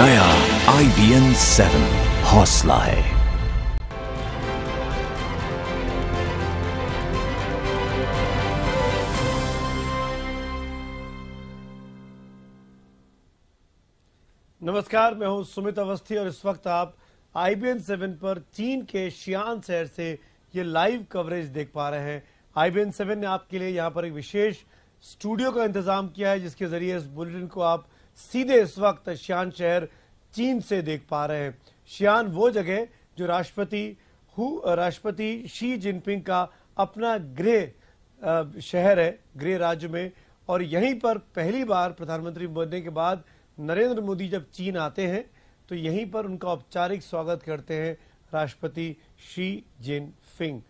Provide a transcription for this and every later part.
नया आई B N seven हौसला है नमस्कार मैं हूं सुमित अवस्थी और इस वक्त आप आईबीएन सेवन पर चीन के शियान शहर से ये लाइव कवरेज देख पा रहे हैं आईबीएन सेवन ने आपके लिए यहां पर एक विशेष स्टूडियो का इंतजाम किया है जिसके जरिए इस बुलेटिन को आप सीधे इस वक्त शियान शहर चीन से देख पा रहे हैं शियान वो जगह जो राष्ट्रपति राष्ट्रपति शी जिनपिंग का अपना गृह शहर है गृह राज्य में और यहीं पर पहली बार प्रधानमंत्री बनने के बाद नरेंद्र मोदी जब चीन आते हैं तो यहीं पर उनका औपचारिक स्वागत करते हैं राष्ट्रपति शी जिन फिंग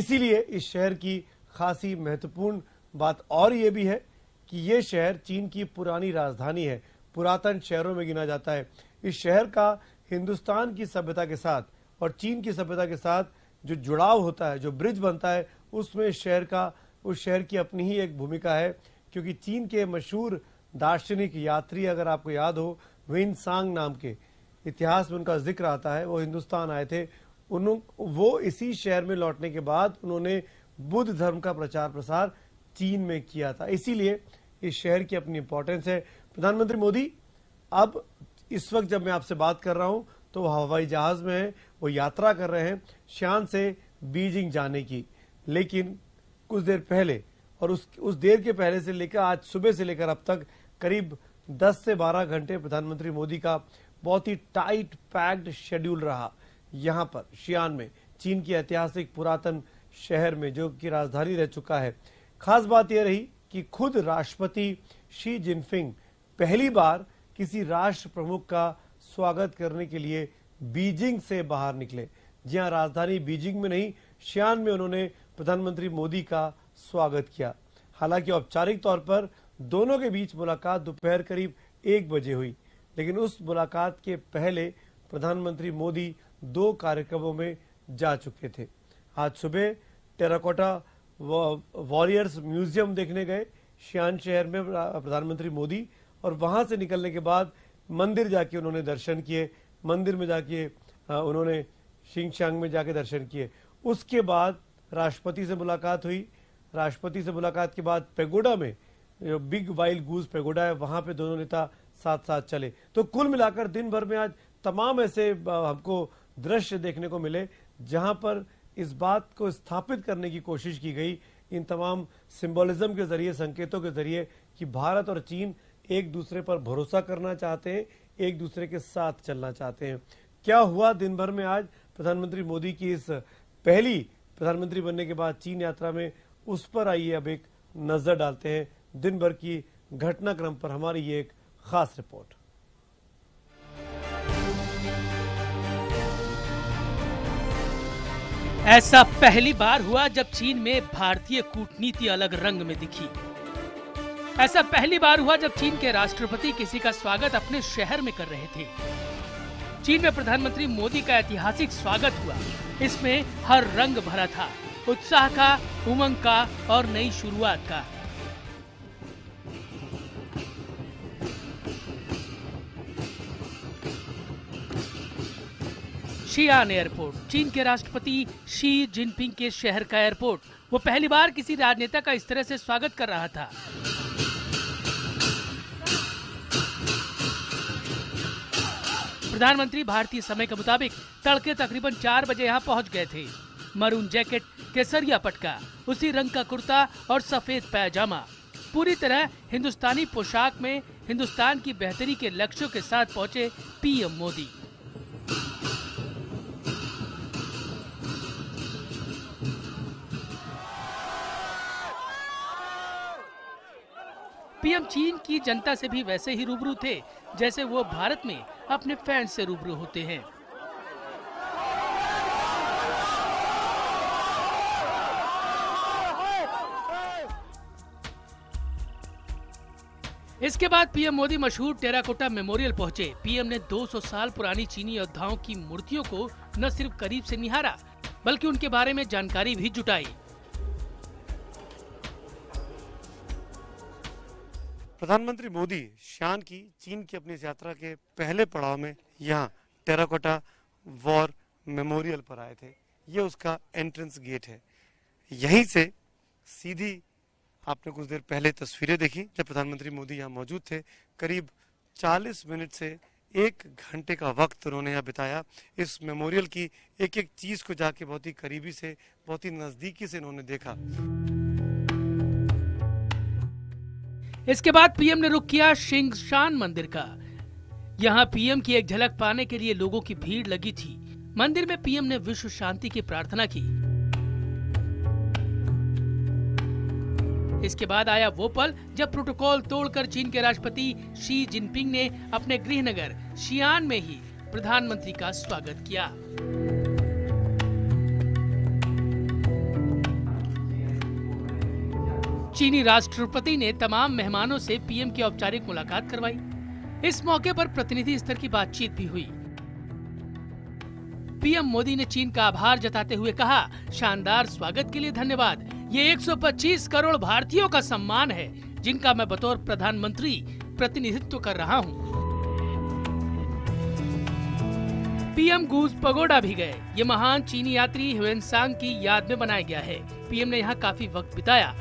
इसीलिए इस शहर की खासी महत्वपूर्ण बात और ये भी है कि ये शहर चीन की पुरानी राजधानी है पुरातन शहरों में गिना जाता है इस शहर का हिंदुस्तान की सभ्यता के साथ और चीन की सभ्यता के साथ जो जुड़ाव होता है जो ब्रिज बनता है उसमें शहर का उस शहर की अपनी ही एक भूमिका है क्योंकि चीन के मशहूर दार्शनिक यात्री अगर आपको याद हो विन सांग नाम के इतिहास में उनका जिक्र आता है वो हिंदुस्तान आए थे उन वो इसी शहर में लौटने के बाद उन्होंने बुद्ध धर्म का प्रचार प्रसार चीन में किया था इसीलिए इस शहर की अपनी इंपॉर्टेंस है प्रधानमंत्री मोदी अब इस वक्त जब मैं आपसे बात कर रहा हूं तो वो हवाई जहाज में है वो यात्रा कर रहे हैं शान से बीजिंग जाने की लेकिन कुछ देर पहले और उस उस देर के पहले से लेकर आज सुबह से लेकर अब तक करीब 10 से 12 घंटे प्रधानमंत्री मोदी का बहुत ही टाइट पैक्ड शेड्यूल रहा यहाँ पर शियान में चीन की ऐतिहासिक पुरातन शहर में जो कि राजधानी रह चुका है खास बात यह रही कि खुद राष्ट्रपति शी जिनफिंग पहली बार किसी राष्ट्र प्रमुख का स्वागत करने के लिए बीजिंग से बाहर निकले जहां राजधानी बीजिंग में नहीं शियान में उन्होंने प्रधानमंत्री मोदी का स्वागत किया हालांकि औपचारिक तौर पर दोनों के बीच मुलाकात दोपहर करीब एक बजे हुई लेकिन उस मुलाकात के पहले प्रधानमंत्री मोदी दो कार्यक्रमों में जा चुके थे आज सुबह टेराकोटा वॉरियर्स म्यूजियम देखने गए शियान शहर में प्रधानमंत्री मोदी और वहां से निकलने के बाद मंदिर जाके उन्होंने दर्शन किए मंदिर में जाके उन्होंने शिंगशांग में जाके दर्शन किए उसके बाद राष्ट्रपति से मुलाकात हुई राष्ट्रपति से मुलाकात के बाद पेगोडा में जो बिग वाइल्ड गूज पेगोडा है वहां पे दोनों नेता साथ साथ चले तो कुल मिलाकर दिन भर में आज तमाम ऐसे हमको दृश्य देखने को मिले जहां पर इस बात को स्थापित करने की कोशिश की गई इन तमाम सिंबलिज्म के जरिए संकेतों के जरिए कि भारत और चीन एक दूसरे पर भरोसा करना चाहते हैं एक दूसरे के साथ चलना चाहते हैं क्या हुआ दिन भर में आज प्रधानमंत्री मोदी की इस पहली प्रधानमंत्री बनने के बाद चीन यात्रा में उस पर आइए अब एक नजर डालते हैं दिन भर की घटनाक्रम पर हमारी ये एक खास रिपोर्ट ऐसा पहली बार हुआ जब चीन में भारतीय कूटनीति अलग रंग में दिखी ऐसा पहली बार हुआ जब चीन के राष्ट्रपति किसी का स्वागत अपने शहर में कर रहे थे चीन में प्रधानमंत्री मोदी का ऐतिहासिक स्वागत हुआ इसमें हर रंग भरा था उत्साह का उमंग का और नई शुरुआत का शियान एयरपोर्ट चीन के राष्ट्रपति शी जिनपिंग के शहर का एयरपोर्ट वो पहली बार किसी राजनेता का इस तरह से स्वागत कर रहा था प्रधानमंत्री भारतीय समय के मुताबिक तड़के तकरीबन चार बजे यहाँ पहुँच गए थे मरून जैकेट केसरिया पटका उसी रंग का कुर्ता और सफेद पैजामा पूरी तरह हिंदुस्तानी पोशाक में हिंदुस्तान की बेहतरी के लक्ष्यों के साथ पहुंचे पीएम मोदी पीएम चीन की जनता से भी वैसे ही रूबरू थे जैसे वो भारत में अपने फैंस से रूबरू होते हैं इसके बाद पीएम मोदी मशहूर टेराकोटा मेमोरियल पहुंचे पीएम ने 200 साल पुरानी चीनी योद्धाओं की मूर्तियों को न सिर्फ करीब से निहारा बल्कि उनके बारे में जानकारी भी जुटाई प्रधानमंत्री मोदी शान की चीन की अपनी यात्रा के पहले पड़ाव में यहाँ टेराकोटा वॉर मेमोरियल पर आए थे ये उसका एंट्रेंस गेट है यहीं से सीधी आपने कुछ देर पहले तस्वीरें देखी जब प्रधानमंत्री मोदी यहाँ मौजूद थे करीब 40 मिनट से एक घंटे का वक्त उन्होंने यहाँ बिताया इस मेमोरियल की एक एक चीज़ को जाके बहुत ही करीबी से बहुत ही नज़दीकी से इन्होंने देखा इसके बाद पीएम ने रुख किया शिंगशान मंदिर का यहाँ पीएम की एक झलक पाने के लिए लोगों की भीड़ लगी थी मंदिर में पीएम ने विश्व शांति की प्रार्थना की इसके बाद आया वो पल जब प्रोटोकॉल तोड़कर चीन के राष्ट्रपति शी जिनपिंग ने अपने गृह नगर शियान में ही प्रधानमंत्री का स्वागत किया चीनी राष्ट्रपति ने तमाम मेहमानों से पीएम की औपचारिक मुलाकात करवाई इस मौके पर प्रतिनिधि स्तर की बातचीत भी हुई पीएम मोदी ने चीन का आभार जताते हुए कहा शानदार स्वागत के लिए धन्यवाद ये 125 करोड़ भारतीयों का सम्मान है जिनका मैं बतौर प्रधानमंत्री प्रतिनिधित्व कर रहा हूँ पीएम गूज पगोडा भी गए ये महान चीनी यात्री ह्यूएनसांग की याद में बनाया गया है पीएम ने यहाँ काफी वक्त बिताया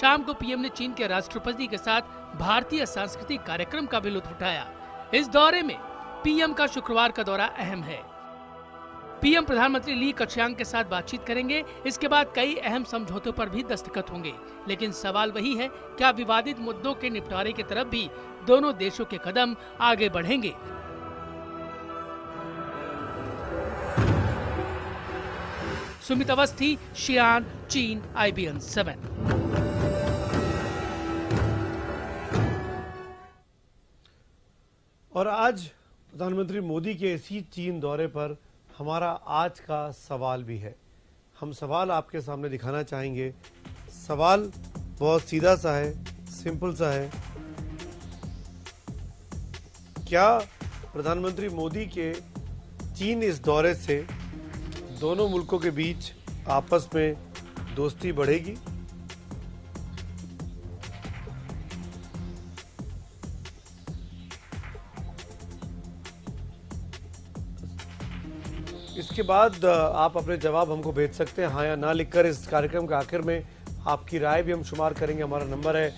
शाम को पीएम ने चीन के राष्ट्रपति के साथ भारतीय सांस्कृतिक कार्यक्रम का भी लुत्फ उठाया इस दौरे में पीएम का शुक्रवार का दौरा अहम है पीएम प्रधानमंत्री ली कक्षांग के साथ बातचीत करेंगे इसके बाद कई अहम समझौतों पर भी दस्तखत होंगे लेकिन सवाल वही है क्या विवादित मुद्दों के निपटारे की तरफ भी दोनों देशों के कदम आगे बढ़ेंगे सुमित अवस्थी शियान चीन आई बी एन सेवन और आज प्रधानमंत्री मोदी के इसी चीन दौरे पर हमारा आज का सवाल भी है हम सवाल आपके सामने दिखाना चाहेंगे सवाल बहुत सीधा सा है सिंपल सा है क्या प्रधानमंत्री मोदी के चीन इस दौरे से दोनों मुल्कों के बीच आपस में दोस्ती बढ़ेगी उसके बाद आप अपने जवाब हमको भेज सकते हैं हाँ या ना लिखकर इस कार्यक्रम के आखिर में आपकी राय भी हम शुमार करेंगे हमारा नंबर है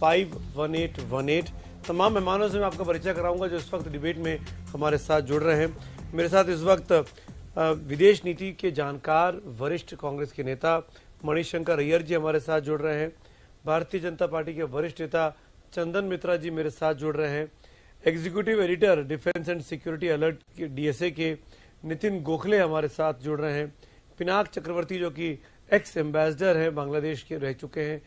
five one eight one eight तमाम मेहमानों से मैं आपका परिचय कराऊंगा जो इस वक्त डिबेट में हमारे साथ जुड़ रहे हैं मेरे साथ इस वक्त विदेश नीति के जानकार वरिष्ठ कांग्रेस के नेता मणिशंकर अय्यर जी हमारे साथ जुड़ रहे हैं भारतीय जनता पार्टी के वरिष्ठ नेता चंदन मित्रा जी मेरे साथ जुड़ रहे हैं executive editor defence and security alert के डीएसए के नितिन गोखले हमारे साथ जुड़ रहे हैं पिनाक चक्रवर्ती जो कि एक्स एम्बेसडर हैं बांग्लादेश के रह चुके हैं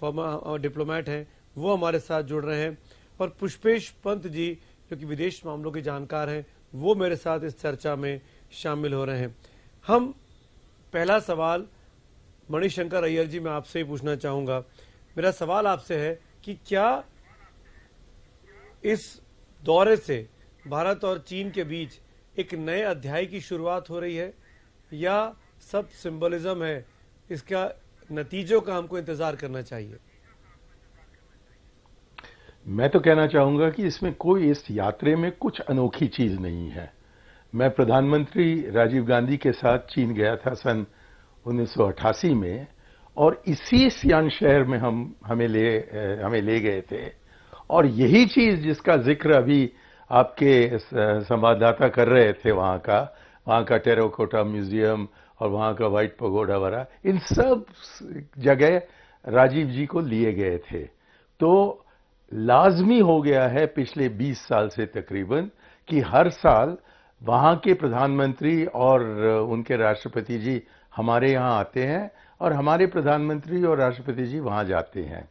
फॉर्मर डिप्लोमेट uh, हैं वो हमारे साथ जुड़ रहे हैं और पुष्पेश पंत जी जो कि विदेश मामलों के जानकार हैं वो मेरे साथ इस चर्चा में शामिल हो रहे हैं हम पहला सवाल मणिशंकर अय्यर जी मैं आपसे ही पूछना चाहूँगा मेरा सवाल आपसे है कि क्या इस दौरे से भारत और चीन के बीच एक नए अध्याय की शुरुआत हो रही है या सब सिंबलिज्म है इसका नतीजों का हमको इंतजार करना चाहिए मैं तो कहना चाहूंगा कि इसमें कोई इस यात्रा में कुछ अनोखी चीज नहीं है मैं प्रधानमंत्री राजीव गांधी के साथ चीन गया था सन 1988 में और इसी सियान शहर में हम हमें ले हमें ले गए थे और यही चीज जिसका जिक्र अभी आपके संवाददाता कर रहे थे वहाँ का वहाँ का टेरोकोटा म्यूजियम और वहाँ का वाइट पगोडा वरा इन सब जगह राजीव जी को लिए गए थे तो लाजमी हो गया है पिछले 20 साल से तकरीबन कि हर साल वहाँ के प्रधानमंत्री और उनके राष्ट्रपति जी हमारे यहाँ आते हैं और हमारे प्रधानमंत्री और राष्ट्रपति जी वहाँ जाते हैं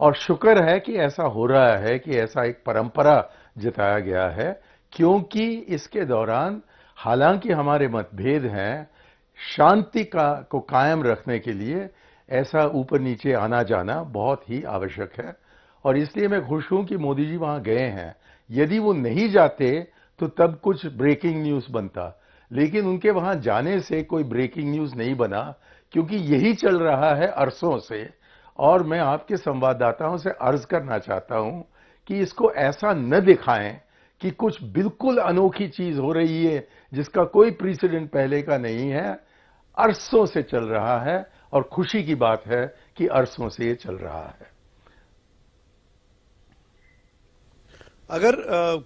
और शुक्र है कि ऐसा हो रहा है कि ऐसा एक परंपरा जताया गया है क्योंकि इसके दौरान हालांकि हमारे मतभेद हैं शांति का को कायम रखने के लिए ऐसा ऊपर नीचे आना जाना बहुत ही आवश्यक है और इसलिए मैं खुश हूं कि मोदी जी वहां गए हैं यदि वो नहीं जाते तो तब कुछ ब्रेकिंग न्यूज बनता लेकिन उनके वहां जाने से कोई ब्रेकिंग न्यूज नहीं बना क्योंकि यही चल रहा है अरसों से और मैं आपके संवाददाताओं से अर्ज करना चाहता हूं कि इसको ऐसा न दिखाएं कि कुछ बिल्कुल अनोखी चीज हो रही है जिसका कोई प्रीसिडेंट पहले का नहीं है अरसों से चल रहा है और खुशी की बात है कि अरसों से ये चल रहा है अगर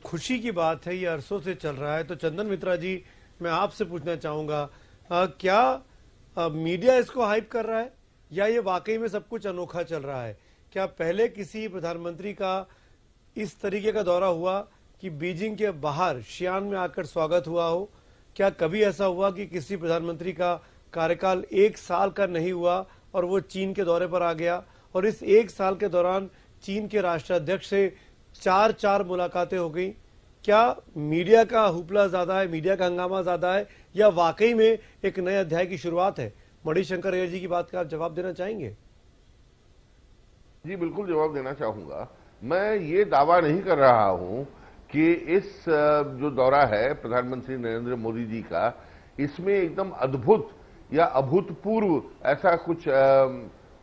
खुशी की बात है ये अरसों से चल रहा है तो चंदन मित्रा जी मैं आपसे पूछना चाहूंगा क्या मीडिया इसको हाइप कर रहा है या ये वाकई में सब कुछ अनोखा चल रहा है क्या पहले किसी प्रधानमंत्री का इस तरीके का दौरा हुआ कि बीजिंग के बाहर शियान में आकर स्वागत हुआ हो क्या कभी ऐसा हुआ कि किसी प्रधानमंत्री का कार्यकाल एक साल का नहीं हुआ और वो चीन के दौरे पर आ गया और इस एक साल के दौरान चीन के राष्ट्राध्यक्ष से चार चार मुलाकातें हो गई क्या मीडिया का हुपला ज्यादा है मीडिया का हंगामा ज्यादा है या वाकई में एक नए अध्याय की शुरुआत है मणिशंकर अयर जी की बात का आप जवाब देना चाहेंगे जी बिल्कुल जवाब देना चाहूंगा मैं ये दावा नहीं कर रहा हूं कि इस जो दौरा है प्रधानमंत्री नरेंद्र मोदी जी का इसमें एकदम अद्भुत या अभूतपूर्व ऐसा कुछ आ,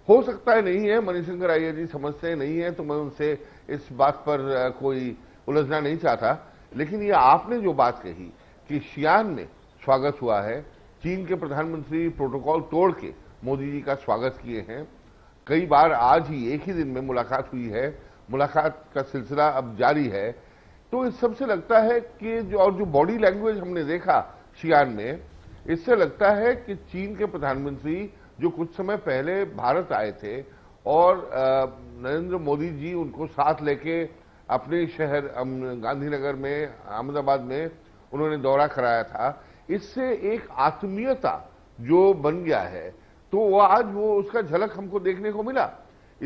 हो सकता है नहीं है मणिशंकर अय्यर जी समझते नहीं है तो मैं उनसे इस बात पर कोई उलझना नहीं चाहता लेकिन ये आपने जो बात कही कि शियान में स्वागत हुआ है चीन के प्रधानमंत्री प्रोटोकॉल तोड़ के मोदी जी का स्वागत किए हैं कई बार आज ही एक ही दिन में मुलाकात हुई है मुलाकात का सिलसिला अब जारी है तो इस सबसे लगता है कि जो और जो बॉडी लैंग्वेज हमने देखा शियान में इससे लगता है कि चीन के प्रधानमंत्री जो कुछ समय पहले भारत आए थे और नरेंद्र मोदी जी उनको साथ लेके अपने शहर गांधीनगर में अहमदाबाद में उन्होंने दौरा कराया था इससे एक आत्मीयता जो बन गया है तो वो आज वो उसका झलक हमको देखने को मिला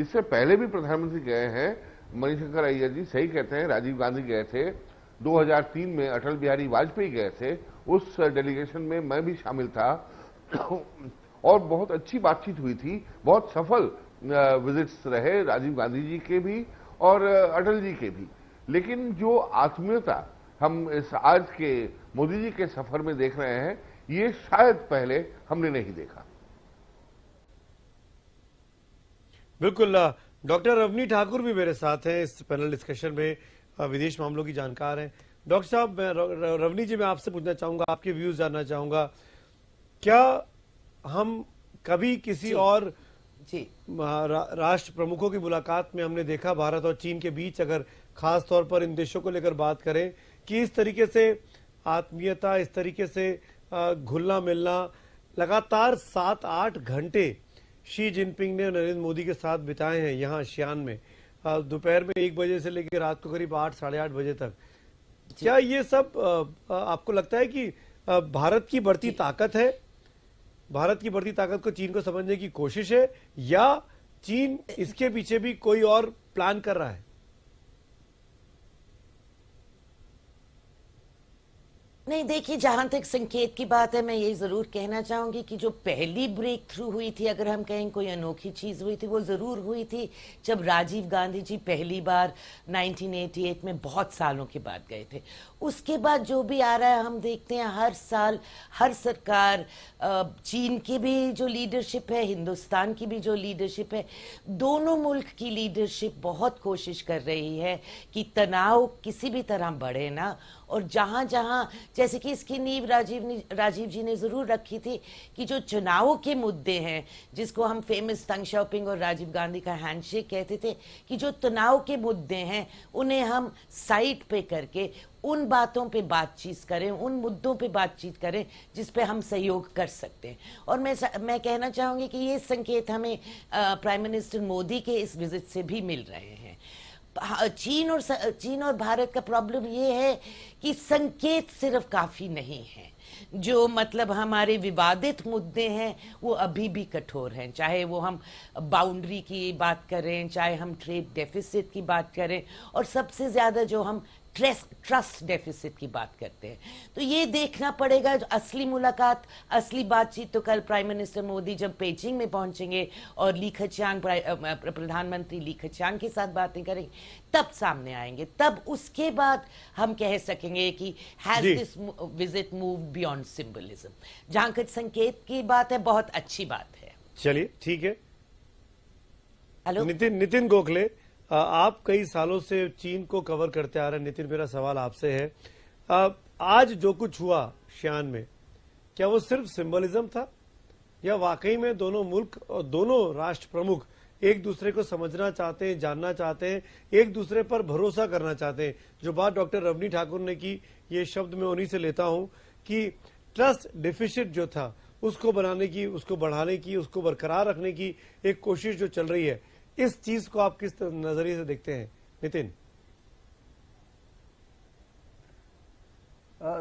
इससे पहले भी प्रधानमंत्री गए हैं मणिशंकर अय्यर जी सही कहते हैं राजीव गांधी गए थे 2003 में अटल बिहारी वाजपेयी गए थे उस डेलीगेशन में मैं भी शामिल था और बहुत अच्छी बातचीत हुई थी बहुत सफल विजिट्स रहे राजीव गांधी जी के भी और अटल जी के भी लेकिन जो आत्मीयता हम इस आज के मोदी जी के सफर में देख रहे हैं ये शायद पहले हमने नहीं देखा बिल्कुल डॉक्टर रवनी ठाकुर भी मेरे साथ हैं इस पैनल डिस्कशन में विदेश मामलों की जानकार हैं डॉक्टर साहब रवनी जी मैं आपसे पूछना चाहूंगा आपके व्यूज जानना चाहूंगा क्या हम कभी किसी जी, और जी रा, राष्ट्र प्रमुखों की मुलाकात में हमने देखा भारत और चीन के बीच अगर खास तौर पर इन देशों को लेकर बात करें कि इस तरीके से आत्मीयता इस तरीके से घुलना मिलना लगातार सात आठ घंटे शी जिनपिंग ने नरेंद्र मोदी के साथ बिताए हैं यहाँ शियान में दोपहर में एक बजे से लेकर रात को करीब आठ साढ़े आठ बजे तक क्या ये सब आपको लगता है कि भारत की बढ़ती ताकत है भारत की बढ़ती ताकत को चीन को समझने की कोशिश है या चीन इसके पीछे भी कोई और प्लान कर रहा है नहीं देखिए जहाँ तक संकेत की बात है मैं ये ज़रूर कहना चाहूँगी कि जो पहली ब्रेक थ्रू हुई थी अगर हम कहें कोई अनोखी चीज़ हुई थी वो ज़रूर हुई थी जब राजीव गांधी जी पहली बार 1988 में बहुत सालों के बाद गए थे उसके बाद जो भी आ रहा है हम देखते हैं हर साल हर सरकार चीन की भी जो लीडरशिप है हिंदुस्तान की भी जो लीडरशिप है दोनों मुल्क की लीडरशिप बहुत कोशिश कर रही है कि तनाव किसी भी तरह बढ़े ना और जहाँ जहाँ जैसे कि इसकी नींव राजीव राजीव जी ने ज़रूर रखी थी कि जो चुनावों के मुद्दे हैं जिसको हम फेमस तंग शॉपिंग और राजीव गांधी का हैंडशेक कहते थे कि जो तनाव के मुद्दे हैं उन्हें हम साइट पे करके उन बातों पे बातचीत करें उन मुद्दों पे बातचीत करें जिस पे हम सहयोग कर सकते हैं और मैं मैं कहना चाहूँगी कि ये संकेत हमें प्राइम मिनिस्टर मोदी के इस विजिट से भी मिल रहे हैं हाँ, चीन और चीन और भारत का प्रॉब्लम ये है कि संकेत सिर्फ काफ़ी नहीं है जो मतलब हमारे विवादित मुद्दे हैं वो अभी भी कठोर हैं चाहे वो हम बाउंड्री की बात करें चाहे हम ट्रेड डेफिसिट की बात करें और सबसे ज़्यादा जो हम ट्रस्ट ट्रस्ट डेफिसिट की बात करते हैं तो ये देखना पड़ेगा जो असली मुलाकात असली बातचीत तो कल प्राइम मिनिस्टर मोदी जब पेजिंग में पहुंचेंगे और लीख चांग प्रधानमंत्री ली चांग के साथ बातें करेंगे तब सामने आएंगे तब उसके बाद हम कह सकेंगे कि has this visit move beyond symbolism जहां कुछ संकेत की बात है बहुत अच्छी बात है चलिए ठीक है हेलो नितिन नितिन गोखले आप कई सालों से चीन को कवर करते आ रहे हैं नितिन मेरा सवाल आपसे है आज जो कुछ हुआ शियान में क्या वो सिर्फ सिंबलिज्म था या वाकई में दोनों मुल्क और दोनों राष्ट्र प्रमुख एक दूसरे को समझना चाहते हैं जानना चाहते हैं एक दूसरे पर भरोसा करना चाहते हैं जो बात डॉक्टर रवनी ठाकुर ने की ये शब्द मैं उन्हीं से लेता हूं कि ट्रस्ट डिफिशिट जो था उसको बनाने की उसको बढ़ाने की उसको बरकरार रखने की एक कोशिश जो चल रही है इस चीज को आप किस नजरिए से देखते हैं नितिन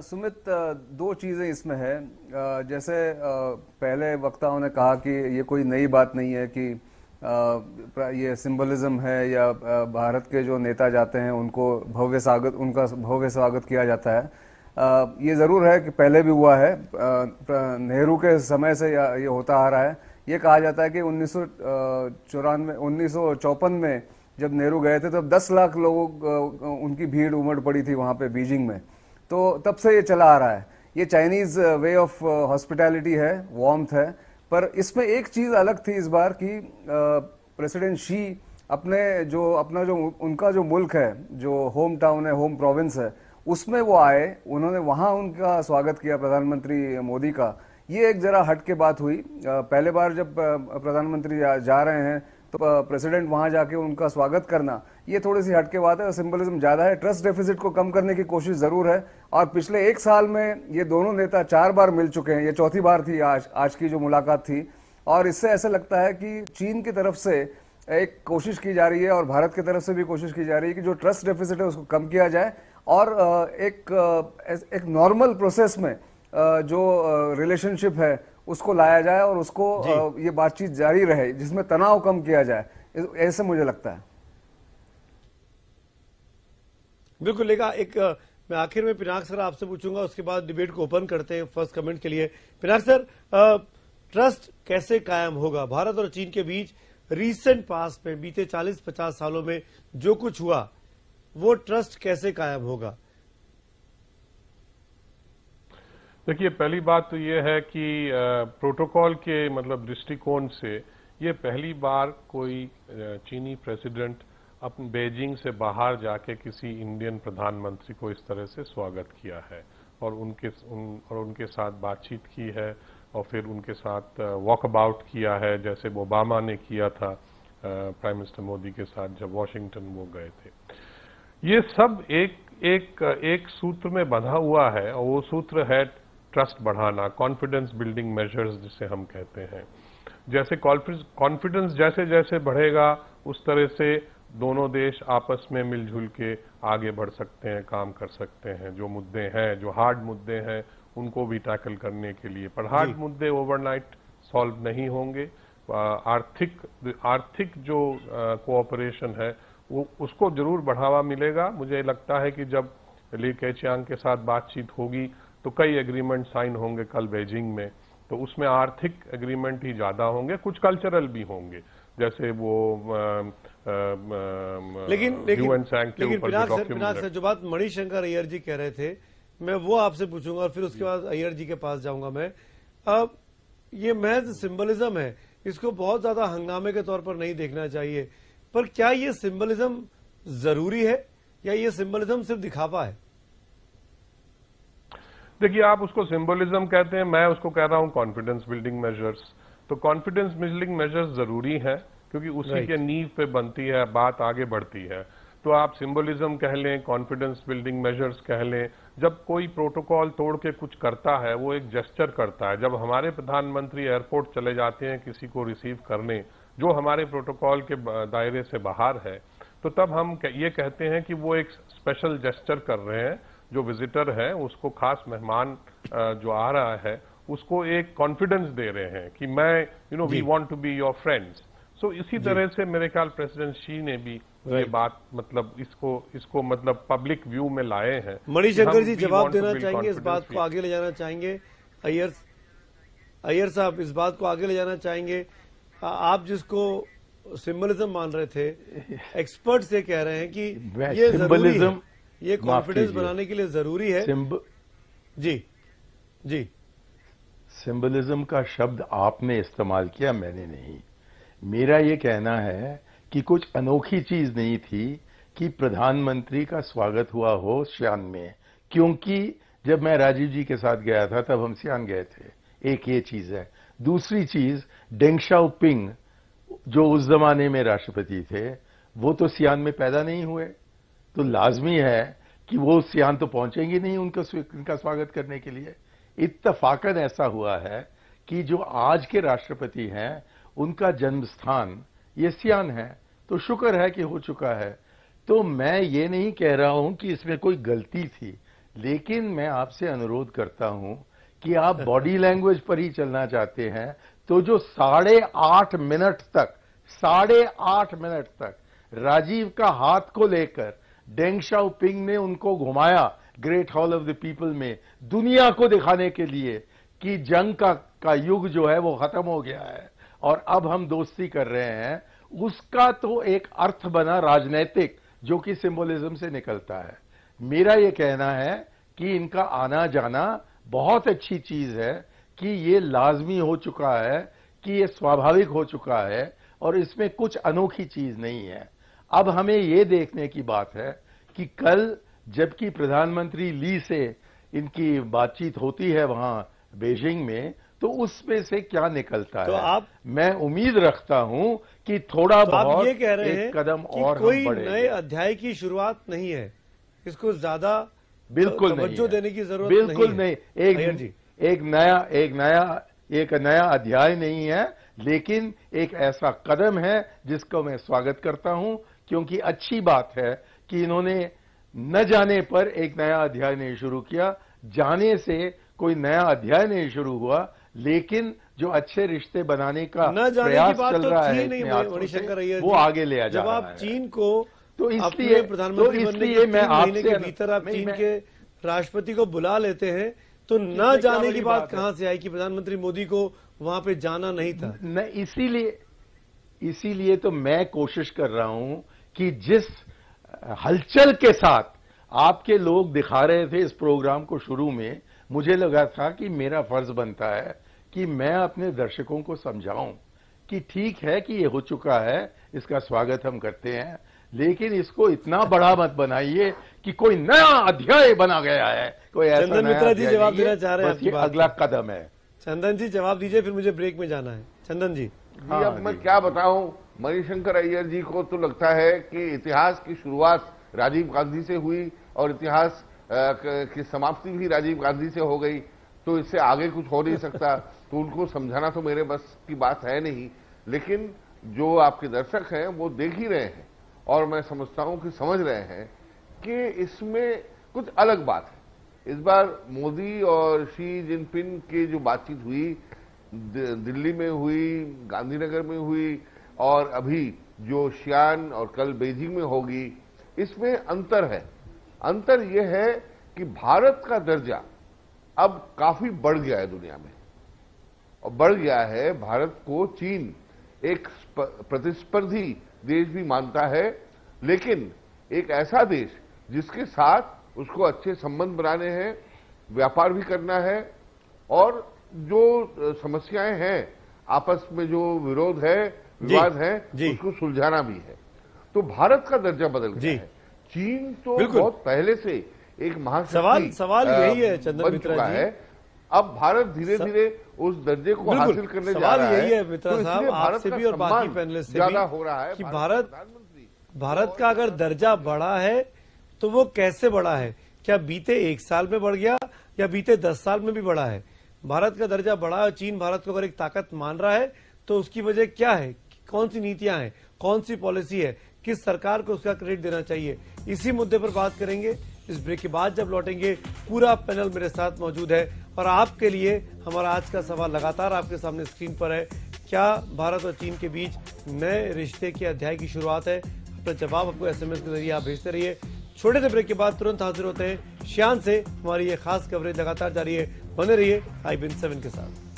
सुमित दो चीज़ें इसमें है जैसे पहले वक्ताओं ने कहा कि ये कोई नई बात नहीं है कि ये सिंबलिज्म है या भारत के जो नेता जाते हैं उनको भव्य स्वागत उनका भव्य स्वागत किया जाता है ये ज़रूर है कि पहले भी हुआ है नेहरू के समय से ये होता आ रहा है ये कहा जाता है कि उन्नीस सौ चौरानवे उन्नीस सौ चौपन में जब नेहरू गए थे तब तो 10 लाख लोगों उनकी भीड़ उमड़ पड़ी थी वहाँ पे बीजिंग में तो तब से ये चला आ रहा है ये चाइनीज़ वे ऑफ हॉस्पिटैलिटी है वार्म्थ है पर इसमें एक चीज़ अलग थी इस बार कि प्रेसिडेंट शी अपने जो अपना जो उनका जो मुल्क है जो होम टाउन है होम प्रोविंस है उसमें वो आए उन्होंने वहाँ उनका स्वागत किया प्रधानमंत्री मोदी का ये एक जरा हट के बात हुई पहले बार जब प्रधानमंत्री जा रहे हैं तो प्रेसिडेंट वहां जाके उनका स्वागत करना ये थोड़ी सी हटके बात है सिंबलिज्म ज़्यादा है ट्रस्ट डेफिसिट को कम करने की कोशिश ज़रूर है और पिछले एक साल में ये दोनों नेता चार बार मिल चुके हैं ये चौथी बार थी आज आज की जो मुलाकात थी और इससे ऐसा लगता है कि चीन की तरफ से एक कोशिश की जा रही है और भारत की तरफ से भी कोशिश की जा रही है कि जो ट्रस्ट डेफिसिट है उसको कम किया जाए और एक एक नॉर्मल प्रोसेस में जो रिलेशनशिप है उसको लाया जाए और उसको ये बातचीत जारी रहे जिसमें तनाव कम किया जाए ऐसे मुझे लगता है बिल्कुल लेगा एक मैं आखिर में पिनाक सर आपसे पूछूंगा उसके बाद डिबेट को ओपन करते हैं फर्स्ट कमेंट के लिए पिनाक सर ट्रस्ट कैसे कायम होगा भारत और चीन के बीच रीसेंट पास में बीते 40-50 सालों में जो कुछ हुआ वो ट्रस्ट कैसे कायम होगा देखिए पहली बात तो ये है कि प्रोटोकॉल के मतलब दृष्टिकोण से ये पहली बार कोई चीनी प्रेसिडेंट अपने बेजिंग से बाहर जाके किसी इंडियन प्रधानमंत्री को इस तरह से स्वागत किया है और उनके उन, और उनके साथ बातचीत की है और फिर उनके साथ वॉकअबाउट किया है जैसे ओबामा ने किया था प्राइम मिनिस्टर मोदी के साथ जब वॉशिंगटन वो गए थे ये सब एक एक एक सूत्र में बंधा हुआ है और वो सूत्र है ट्रस्ट बढ़ाना कॉन्फिडेंस बिल्डिंग मेजर्स जिसे हम कहते हैं जैसे कॉन्फिडेंस जैसे जैसे बढ़ेगा उस तरह से दोनों देश आपस में मिलजुल के आगे बढ़ सकते हैं काम कर सकते हैं जो मुद्दे हैं जो हार्ड मुद्दे हैं उनको भी टैकल करने के लिए पर हार्ड मुद्दे ओवरनाइट सॉल्व नहीं होंगे आर्थिक आर्थिक जो कोऑपरेशन है वो उसको जरूर बढ़ावा मिलेगा मुझे लगता है कि जब ली कैचियांग के साथ बातचीत होगी तो कई एग्रीमेंट साइन होंगे कल बेजिंग में तो उसमें आर्थिक एग्रीमेंट ही ज़्यादा होंगे कुछ कल्चरल भी होंगे जैसे वो लेकिन लेकिन, जो बात मणिशंकर अय्यर जी कह रहे थे मैं वो आपसे पूछूंगा और फिर उसके बाद अय्यर जी के पास जाऊंगा मैं अब ये महज सिंबलिज्म है इसको बहुत ज्यादा हंगामे के तौर पर नहीं देखना चाहिए पर क्या ये सिंबलिज्म जरूरी है या ये सिंबलिज्म सिर्फ दिखावा है देखिए आप उसको सिंबोलिज्म कहते हैं मैं उसको कह रहा हूं कॉन्फिडेंस बिल्डिंग मेजर्स तो कॉन्फिडेंस बिल्डिंग मेजर्स जरूरी है क्योंकि उसी right. के नींव पे बनती है बात आगे बढ़ती है तो आप सिंबोलिज्म कह लें कॉन्फिडेंस बिल्डिंग मेजर्स कह लें जब कोई प्रोटोकॉल तोड़ के कुछ करता है वो एक जेस्चर करता है जब हमारे प्रधानमंत्री एयरपोर्ट चले जाते हैं किसी को रिसीव करने जो हमारे प्रोटोकॉल के दायरे से बाहर है तो तब हम ये कहते हैं कि वो एक स्पेशल जेस्चर कर रहे हैं जो विजिटर है उसको खास मेहमान जो आ रहा है उसको एक कॉन्फिडेंस दे रहे हैं कि मैं you know we want to be your friends so इसी तरह से मेरे ख्याल प्रेसिडेंट शी ने भी ये बात मतलब इसको इसको मतलब पब्लिक व्यू में लाए हैं मणिशंकर जी जवाब देना चाहेंगे इस बात को आगे ले जाना चाहेंगे अयर अयर साहब इस बात को आगे ले जाना चाहेंगे आप जिसको सिम्बलिज्म मान रहे थे एक्सपर्ट से कह रहे हैं कि ये सिम्बलिज्म ये कॉन्फिडेंस बनाने के लिए जरूरी है सिंब... जी जी सिंबलिज्म का शब्द आपने इस्तेमाल किया मैंने नहीं मेरा ये कहना है कि कुछ अनोखी चीज नहीं थी कि प्रधानमंत्री का स्वागत हुआ हो श्यान में क्योंकि जब मैं राजीव जी के साथ गया था तब हम श्यान गए थे एक ये चीज है दूसरी चीज डेंगशाओ पिंग जो उस जमाने में राष्ट्रपति थे वो तो सियान में पैदा नहीं हुए तो लाजमी है कि वो उस यहां तो पहुंचेंगे नहीं उनका उनका स्वागत करने के लिए इतफाकन ऐसा हुआ है कि जो आज के राष्ट्रपति हैं उनका जन्म स्थान ये सियान है तो शुक्र है कि हो चुका है तो मैं ये नहीं कह रहा हूं कि इसमें कोई गलती थी लेकिन मैं आपसे अनुरोध करता हूं कि आप बॉडी लैंग्वेज पर ही चलना चाहते हैं तो जो साढ़े आठ मिनट तक साढ़े आठ मिनट तक राजीव का हाथ को लेकर डेंग शाओपिंग ने उनको घुमाया great hall of the people में दुनिया को दिखाने के लिए कि जंग का, का युग जो है वो खत्म हो गया है और अब हम दोस्ती कर रहे हैं उसका तो एक अर्थ बना राजनीतिक जो कि सिंबोलिज्म से निकलता है मेरा ये कहना है कि इनका आना जाना बहुत अच्छी चीज है कि ये लाजमी हो चुका है कि ये स्वाभाविक हो चुका है और इसमें कुछ अनोखी चीज नहीं है अब हमें ये देखने की बात है कि कल जबकि प्रधानमंत्री ली से इनकी बातचीत होती है वहां बेजिंग में तो उसमें से क्या निकलता तो है आप मैं उम्मीद रखता हूं कि थोड़ा तो बहुत ये कह रहे कदम कि और कोई नए अध्याय की शुरुआत नहीं है इसको ज्यादा बिल्कुल नहीं देने की जरूरत बिल्कुल नहीं, नहीं। एक जी एक नया एक नया एक नया अध्याय नहीं है लेकिन एक ऐसा कदम है जिसको मैं स्वागत करता हूं क्योंकि अच्छी बात है कि इन्होंने न जाने पर एक नया अध्याय नहीं शुरू किया जाने से कोई नया अध्याय नहीं शुरू हुआ लेकिन जो अच्छे रिश्ते बनाने का न जाने प्रयास की बात चल तो रहा है नहीं मणिशंकर वो आगे ले आ जा जब आप चीन को तो इसलिए तो इसलिए मैं आपके भीतर आप चीन के राष्ट्रपति को बुला लेते हैं तो न जाने की बात कहां से आई कि प्रधानमंत्री मोदी को वहां पे जाना नहीं था न इसीलिए इसीलिए तो मैं कोशिश कर रहा हूं कि जिस हलचल के साथ आपके लोग दिखा रहे थे इस प्रोग्राम को शुरू में मुझे लगा था कि मेरा फर्ज बनता है कि मैं अपने दर्शकों को समझाऊं कि ठीक है कि ये हो चुका है इसका स्वागत हम करते हैं लेकिन इसको इतना बड़ा मत बनाइए कि कोई नया अध्याय बना गया है कोई ऐसा मित्रा जी जवाब देना चाह रहे हैं अगला कदम है चंदन जी जवाब दीजिए फिर मुझे ब्रेक में जाना है चंदन जी हाँ, अब मैं क्या बताऊं मणिशंकर अय्यर जी को तो लगता है कि इतिहास की शुरुआत राजीव गांधी से हुई और इतिहास की समाप्ति भी राजीव गांधी से हो गई तो इससे आगे कुछ हो नहीं सकता तो उनको समझाना तो मेरे बस की बात है नहीं लेकिन जो आपके दर्शक हैं वो देख ही रहे हैं और मैं समझता हूं कि समझ रहे हैं कि इसमें कुछ अलग बात है इस बार मोदी और शी जिनपिंग की जो बातचीत हुई दिल्ली में हुई गांधीनगर में हुई और अभी जो शियान और कल बेजिंग में होगी इसमें अंतर है अंतर यह है कि भारत का दर्जा अब काफी बढ़ गया है दुनिया में और बढ़ गया है भारत को चीन एक प्रतिस्पर्धी देश भी मानता है लेकिन एक ऐसा देश जिसके साथ उसको अच्छे संबंध बनाने हैं व्यापार भी करना है और जो समस्याएं हैं आपस में जो विरोध है विवाद है उसको सुलझाना भी है तो भारत का दर्जा बदल गया है चीन तो बहुत पहले से एक महाशक्ति सवाल सवाल यही है चंद्र मित्रा जी है अब भारत धीरे धीरे उस दर्जे को हासिल करने जा रहा है यही है तो साहब आपसे भी और बाकी पैनलिस्ट से ज्यादा हो रहा है कि भारत भारत का अगर दर्जा बढ़ा है तो वो कैसे बढ़ा है क्या बीते एक साल में बढ़ गया या बीते दस साल में भी बढ़ा है भारत का दर्जा बढ़ा और चीन भारत को अगर एक ताकत मान रहा है तो उसकी वजह क्या है कौन सी नीतियां हैं कौन सी पॉलिसी है किस सरकार को उसका क्रेडिट देना चाहिए इसी मुद्दे पर बात करेंगे इस ब्रेक के बाद जब लौटेंगे पूरा पैनल मेरे साथ मौजूद है और आपके लिए हमारा आज का सवाल लगातार आपके सामने स्क्रीन पर है क्या भारत और चीन के बीच नए रिश्ते के अध्याय की शुरुआत है अपना जवाब आपको एसएमएस के जरिए आप भेजते रहिए छोटे से ब्रेक के बाद तुरंत हाजिर होते हैं श्यान से हमारी ये खास कवरेज लगातार जारी है बने रहिए आई बिन सेवन के साथ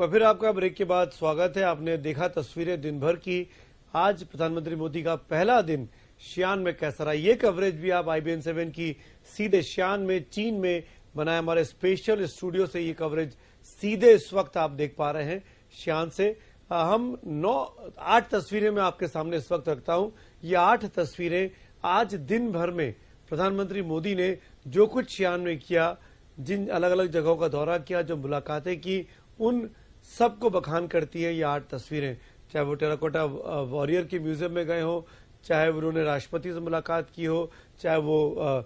बार फिर आपका ब्रेक के बाद स्वागत है आपने देखा तस्वीरें दिन भर की आज प्रधानमंत्री मोदी का पहला दिन शियान में कैसा रहा ये कवरेज भी आप आई बी सेवन की सीधे शियान में चीन में बनाए हमारे स्पेशल स्टूडियो से ये कवरेज सीधे इस वक्त आप देख पा रहे हैं शियान से हम नौ आठ तस्वीरें मैं आपके सामने इस वक्त रखता हूं ये आठ तस्वीरें आज दिन भर में प्रधानमंत्री मोदी ने जो कुछ शियान में किया जिन अलग अलग जगहों का दौरा किया जो मुलाकातें की उन सबको बखान करती है ये आठ तस्वीरें चाहे वो टेराकोटा वॉरियर के म्यूजियम में गए हो चाहे उन्होंने राष्ट्रपति से मुलाकात की हो चाहे वो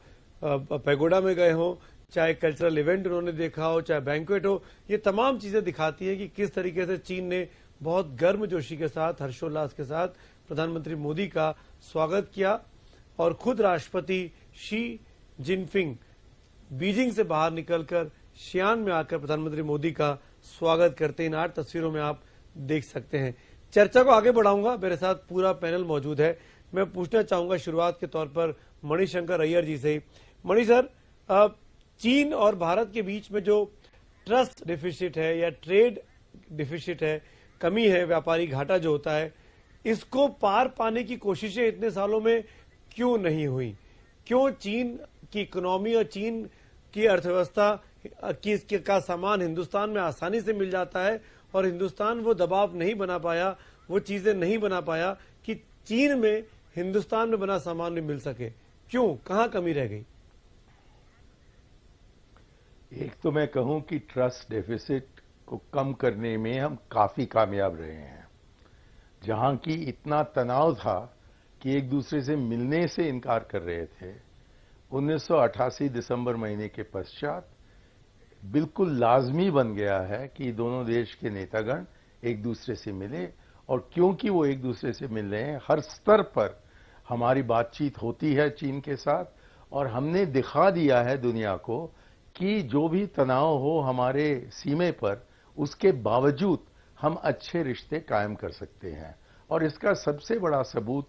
पैगोडा में गए हो चाहे कल्चरल इवेंट उन्होंने देखा हो चाहे बैंकुएट हो ये तमाम चीजें दिखाती है कि किस तरीके से चीन ने बहुत गर्म जोशी के साथ हर्षोल्लास के साथ प्रधानमंत्री मोदी का स्वागत किया और खुद राष्ट्रपति शी जिनपिंग बीजिंग से बाहर निकलकर शियान में आकर प्रधानमंत्री मोदी का स्वागत करते हैं इन आठ तस्वीरों में आप देख सकते हैं चर्चा को आगे बढ़ाऊंगा मेरे साथ पूरा पैनल मौजूद है मैं पूछना चाहूंगा शुरुआत के तौर पर मणिशंकर अय्यर जी से मणि सर चीन और भारत के बीच में जो ट्रस्ट डिफिशिट है या ट्रेड डिफिशिट है कमी है व्यापारी घाटा जो होता है इसको पार पाने की कोशिशें इतने सालों में क्यों नहीं हुई क्यों चीन की इकोनॉमी और चीन की अर्थव्यवस्था किस का सामान हिंदुस्तान में आसानी से मिल जाता है और हिंदुस्तान वो दबाव नहीं बना पाया वो चीज़ें नहीं बना पाया कि चीन में हिंदुस्तान में बना सामान भी मिल सके क्यों कहां कमी रह गई एक तो मैं कहूं कि ट्रस्ट डेफिसिट को कम करने में हम काफी कामयाब रहे हैं जहां की इतना तनाव था कि एक दूसरे से मिलने से इनकार कर रहे थे 1988 दिसंबर महीने के पश्चात बिल्कुल लाजमी बन गया है कि दोनों देश के नेतागण एक दूसरे से मिले और क्योंकि वो एक दूसरे से मिल रहे हैं हर स्तर पर हमारी बातचीत होती है चीन के साथ और हमने दिखा दिया है दुनिया को कि जो भी तनाव हो हमारे सीमे पर उसके बावजूद हम अच्छे रिश्ते कायम कर सकते हैं और इसका सबसे बड़ा सबूत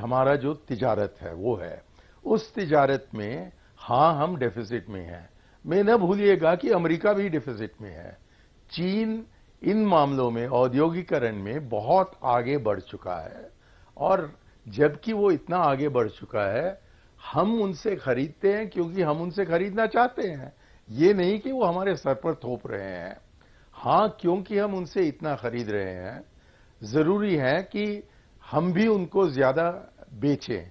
हमारा जो तिजारत है वो है उस तिजारत में हाँ हम डेफिसिट में हैं में न भूलिएगा कि अमेरिका भी डिफिजिट में है चीन इन मामलों में औद्योगिकरण में बहुत आगे बढ़ चुका है और जबकि वो इतना आगे बढ़ चुका है हम उनसे खरीदते हैं क्योंकि हम उनसे खरीदना चाहते हैं ये नहीं कि वो हमारे सर पर थोप रहे हैं हां क्योंकि हम उनसे इतना खरीद रहे हैं जरूरी है कि हम भी उनको ज्यादा बेचें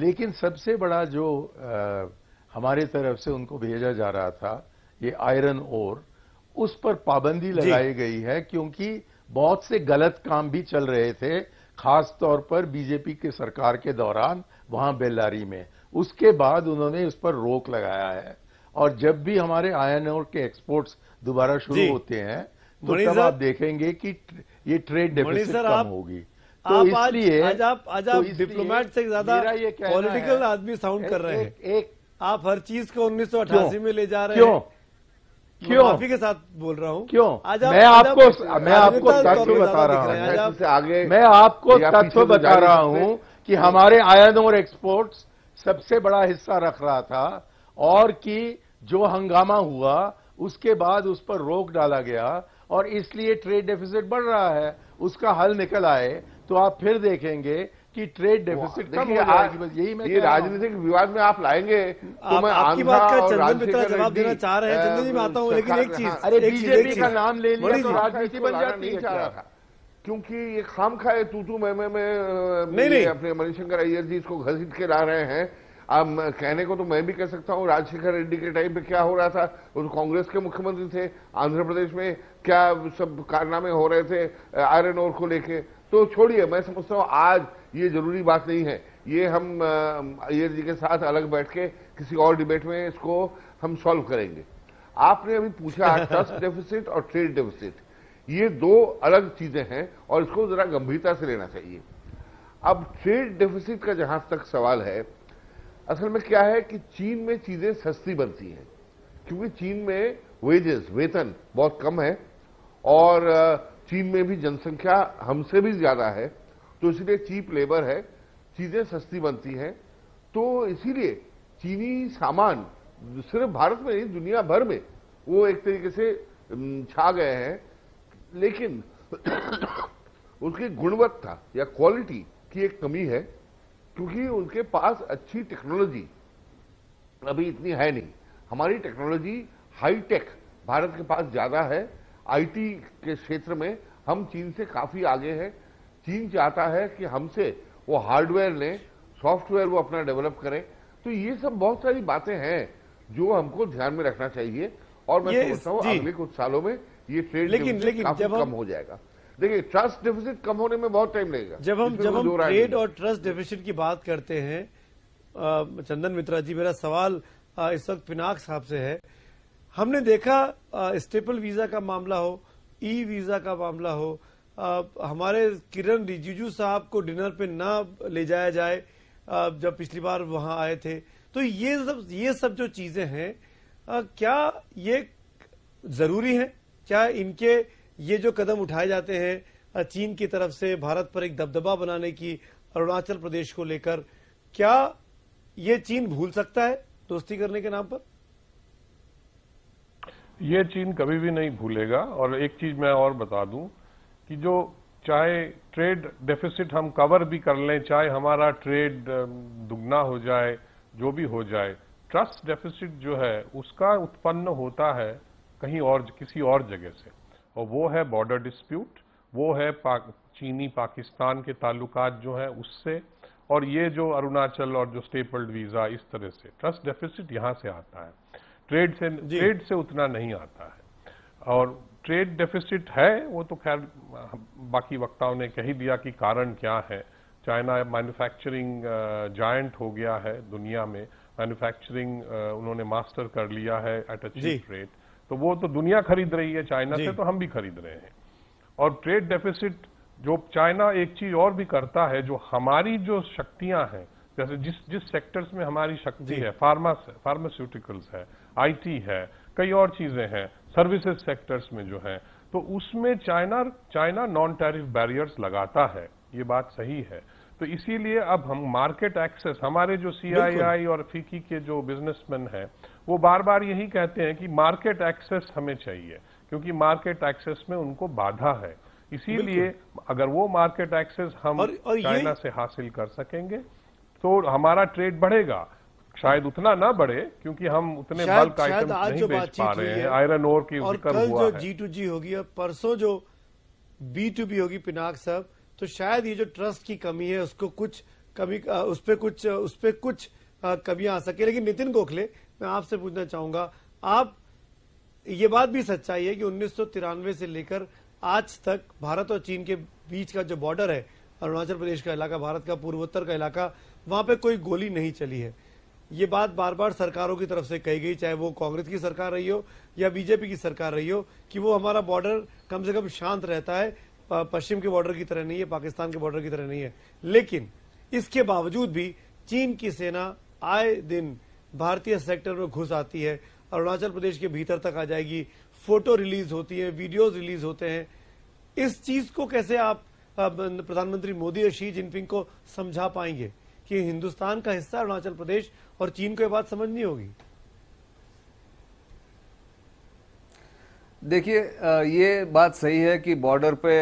लेकिन सबसे बड़ा जो आ, हमारे तरफ से उनको भेजा जा रहा था ये आयरन ओर उस पर पाबंदी लगाई गई है क्योंकि बहुत से गलत काम भी चल रहे थे खास तौर पर बीजेपी के सरकार के दौरान वहां बेल्लारी में उसके बाद उन्होंने उस पर रोक लगाया है और जब भी हमारे आयरन ओर के एक्सपोर्ट्स दोबारा शुरू होते हैं तो तब आप देखेंगे कि ये ट्रेड डेफिसिट कम होगी तो आप इसलिए आज, आप आज तो आप तो डिप्लोमेट से ज्यादा पॉलिटिकल आदमी साउंड कर रहे हैं एक, एक आप हर चीज को उन्नीस में ले जा रहे क्यों? हैं क्यों माफी के साथ बोल रहा हूँ क्यों आज मैं आपको मैं आपको तथ्य बता रहा हूँ आगे मैं आपको तथ्य बता रहा हूँ कि हमारे आयन और एक्सपोर्ट्स सबसे बड़ा हिस्सा रख रहा था और कि जो हंगामा हुआ उसके बाद उस पर रोक डाला गया और इसलिए ट्रेड डेफिसिट बढ़ रहा है उसका हल निकल आए तो आप फिर देखेंगे कि ट्रेड डेफिसिट कम हो हाँ, जाएगी बस यही मैं ये राजनीतिक विवाद में आप लाएंगे तो मैं आपकी बात का चंदन मित्रा जवाब देना चाह रहे हैं चंदन जी मैं आता हूँ लेकिन एक चीज अरे बीजेपी का नाम ले लिया तो राजनीति बन जाती है क्योंकि ये खाम खाए तू तू मैं मैं मैं अपने मनीष शंकर अय्यर जी इसको घसीट के ला रहे हैं अब कहने को तो मैं भी कह सकता हूँ राजशेखर रेड्डी के टाइम पे क्या हो रहा था उस तो कांग्रेस के मुख्यमंत्री थे आंध्र प्रदेश में क्या सब कारनामे हो रहे थे आयरन ओर को लेके तो छोड़िए मैं समझता हूँ आज ये जरूरी बात नहीं है ये हम अयर जी के साथ अलग बैठ के किसी और डिबेट में इसको हम सॉल्व करेंगे आपने अभी पूछा ट्रस्ट डेफिसिट और ट्रेड डेफिसिट ये दो अलग चीजें हैं और इसको जरा गंभीरता से लेना चाहिए अब ट्रेड डेफिसिट का जहां तक सवाल है असल में क्या है कि चीन में चीजें सस्ती बनती हैं क्योंकि चीन में वेजेस वेतन बहुत कम है और चीन में भी जनसंख्या हमसे भी ज्यादा है तो इसलिए चीप लेबर है चीजें सस्ती बनती हैं तो इसीलिए चीनी सामान सिर्फ भारत में नहीं दुनिया भर में वो एक तरीके से छा गए हैं लेकिन उसकी गुणवत्ता या क्वालिटी की एक कमी है क्योंकि उनके पास अच्छी टेक्नोलॉजी अभी इतनी है नहीं हमारी टेक्नोलॉजी हाईटेक भारत के पास ज्यादा है आईटी के क्षेत्र में हम चीन से काफी आगे हैं चीन चाहता है कि हमसे वो हार्डवेयर लें सॉफ्टवेयर वो अपना डेवलप करें तो ये सब बहुत सारी बातें हैं जो हमको ध्यान में रखना चाहिए और मैं सोचता हूँ अगले कुछ सालों में ये ट्रेड लेकिन लेकिन काफी कम हो जाएगा देखिए ट्रस्ट डेफिसिट कम होने में बहुत टाइम लगेगा जब हम जब हम ट्रेड और ट्रस्ट डेफिसिट की बात करते हैं चंदन मित्रा जी मेरा सवाल इस वक्त पिनाक साहब से है हमने देखा स्टेपल वीज़ा का मामला हो ई वीज़ा का मामला हो आ, हमारे किरण रिजिजू साहब को डिनर पे ना ले जाया जाए आ, जब पिछली बार वहां आए थे तो ये सब ये सब जो चीज़ें हैं क्या ये ज़रूरी है क्या इनके ये जो कदम उठाए जाते हैं चीन की तरफ से भारत पर एक दबदबा बनाने की अरुणाचल प्रदेश को लेकर क्या ये चीन भूल सकता है दोस्ती करने के नाम पर ये चीन कभी भी नहीं भूलेगा और एक चीज मैं और बता दूं कि जो चाहे ट्रेड डेफिसिट हम कवर भी कर लें चाहे हमारा ट्रेड दुगना हो जाए जो भी हो जाए ट्रस्ट डेफिसिट जो है उसका उत्पन्न होता है कहीं और किसी और जगह से और वो है बॉर्डर डिस्प्यूट वो है पाक, चीनी पाकिस्तान के ताल्लुकात जो हैं उससे और ये जो अरुणाचल और जो स्टेपल्ड वीज़ा इस तरह से ट्रस्ट डेफिसिट यहाँ से आता है ट्रेड से ट्रेड से उतना नहीं आता है और ट्रेड डेफिसिट है वो तो खैर बाकी वक्ताओं ने कही दिया कि कारण क्या है चाइना मैन्युफैक्चरिंग जायंट हो गया है दुनिया में मैन्युफैक्चरिंग उन्होंने मास्टर कर लिया है एट अ चीप रेट तो वो तो दुनिया खरीद रही है चाइना से तो हम भी खरीद रहे हैं और ट्रेड डेफिसिट जो चाइना एक चीज और भी करता है जो हमारी जो शक्तियां हैं जैसे जिस जिस सेक्टर्स में हमारी शक्ति है फार्मा फार्मास्यूटिकल्स है आईटी है कई और चीजें हैं सर्विसेज सेक्टर्स में जो है तो उसमें China China non tariff barriers लगाता है ये बात सही है तो इसीलिए अब हम मार्केट एक्सेस हमारे जो सीआईआई और फीकी के जो बिजनेसमैन हैं वो बार बार यही कहते हैं कि मार्केट एक्सेस हमें चाहिए क्योंकि मार्केट एक्सेस में उनको बाधा है इसीलिए अगर वो मार्केट एक्सेस हम और, और चाइना से हासिल कर सकेंगे तो हमारा ट्रेड बढ़ेगा शायद उतना ना बढ़े क्योंकि हम उतने बल्क आइटम नहीं बेच पा रहे हैं आयरन ओर की और कल जो जी टू जी होगी और परसों जो बी टू बी होगी पिनाक साहब तो शायद ये जो ट्रस्ट की कमी है उसको कुछ कमी उस पर कुछ उस पर कुछ कमियां आ सके लेकिन नितिन गोखले मैं आपसे पूछना चाहूंगा आप ये बात भी सच्चाई है कि उन्नीस से लेकर आज तक भारत और चीन के बीच का जो बॉर्डर है अरुणाचल प्रदेश का इलाका भारत का पूर्वोत्तर का इलाका वहां पे कोई गोली नहीं चली है ये बात बार बार सरकारों की तरफ से कही गई चाहे वो कांग्रेस की सरकार रही हो या बीजेपी की सरकार रही हो कि वो हमारा बॉर्डर कम से कम शांत रहता है पश्चिम के बॉर्डर की तरह नहीं है पाकिस्तान के बॉर्डर की तरह नहीं है लेकिन इसके बावजूद भी चीन की सेना आए दिन भारतीय सेक्टर में घुस आती है अरुणाचल प्रदेश के भीतर तक आ जाएगी फोटो रिलीज होती है वीडियोज रिलीज होते हैं इस चीज को कैसे आप प्रधानमंत्री मोदी और शी जिनपिंग को समझा पाएंगे कि हिंदुस्तान का हिस्सा अरुणाचल प्रदेश और चीन को ये बात समझनी होगी देखिए ये बात सही है कि बॉर्डर पे